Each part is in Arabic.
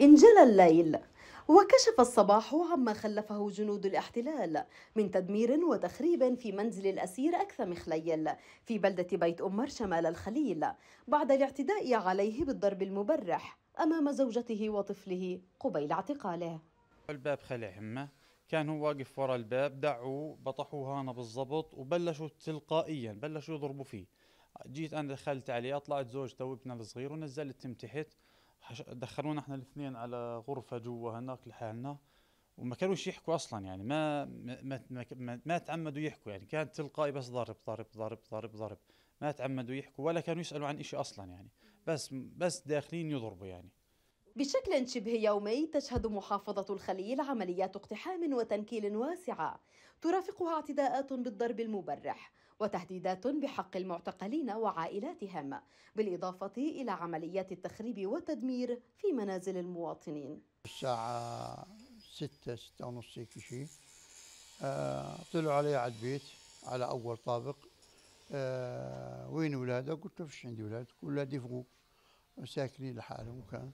انجلى الليل وكشف الصباح عما خلفه جنود الاحتلال من تدمير وتخريب في منزل الأسير أكثم خليل في بلدة بيت أمر شمال الخليل بعد الاعتداء عليه بالضرب المبرح أمام زوجته وطفله قبيل اعتقاله الباب خلع همه كان هو واقف ورا الباب دعوا بطحوه هانا بالضبط وبلشوا تلقائيا بلشوا يضربوا فيه جيت انا دخلت عليه طلعت زوجته وابنه الصغير تم تحت دخلونا احنا الاثنين على غرفه جوا هناك لحالنا وما كانوش يحكوا اصلا يعني ما ما ما, ما, ما تعمدوا يحكوا يعني كان تلقائي بس ضرب ضرب ضرب ضرب ضرب ما تعمدوا يحكوا ولا كانوا يسالوا عن شيء اصلا يعني بس بس داخلين يضربوا يعني بشكل شبه يومي تشهد محافظة الخليل عمليات اقتحام وتنكيل واسعة ترافقها اعتداءات بالضرب المبرح وتهديدات بحق المعتقلين وعائلاتهم بالإضافة إلى عمليات التخريب والتدمير في منازل المواطنين الساعة ستة ستة ونص شيء آه، طلعوا علي على البيت على أول طابق آه، وين ولادك قلت له فيش عندي ولاد ولادي فوق ساكنين لحالهم كان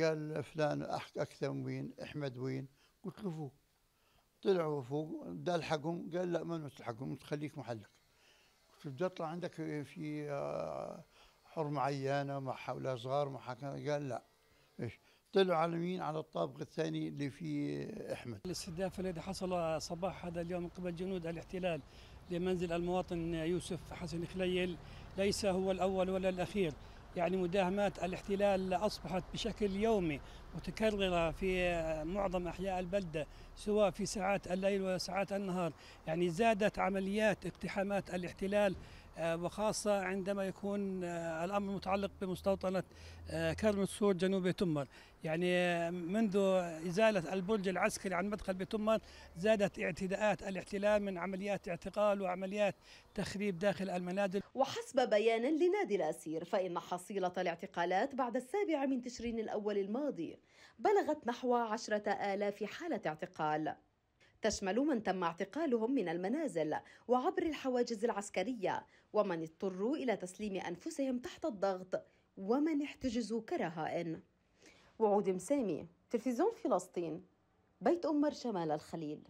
قال فلان اكثر من وين احمد وين قلت له فوق طلعوا فوق بدي الحقهم قال لا ما تلحقهم تخليك محلك قلت بدي اطلع عندك في آه، حرمة عيانة مع حول صغار مع قال لا ايش طلعوا على مين على الطابق الثاني اللي فيه احمد الاستهداف الذي حصل صباح هذا اليوم من قبل جنود الاحتلال لمنزل المواطن يوسف حسن خليل ليس هو الاول ولا الاخير يعني مداهمات الاحتلال أصبحت بشكل يومي متكررة في معظم أحياء البلدة سواء في ساعات الليل وساعات النهار يعني زادت عمليات اقتحامات الاحتلال آه، وخاصة عندما يكون آه، الأمر متعلق بمستوطنة آه، كرم السور جنوب تمر يعني منذ إزالة البرج العسكري عن مدخل بتمر زادت اعتداءات الاحتلال من عمليات اعتقال وعمليات تخريب داخل المنازل وحسب بيان لنادي الأسير فإن حصيلة الاعتقالات بعد السابع من تشرين الأول الماضي بلغت نحو عشرة آلاف حالة اعتقال تشمل من تم اعتقالهم من المنازل وعبر الحواجز العسكرية ومن اضطروا إلى تسليم أنفسهم تحت الضغط ومن احتجزوا كرهائن وعود مسامي تلفزيون فلسطين بيت أمر شمال الخليل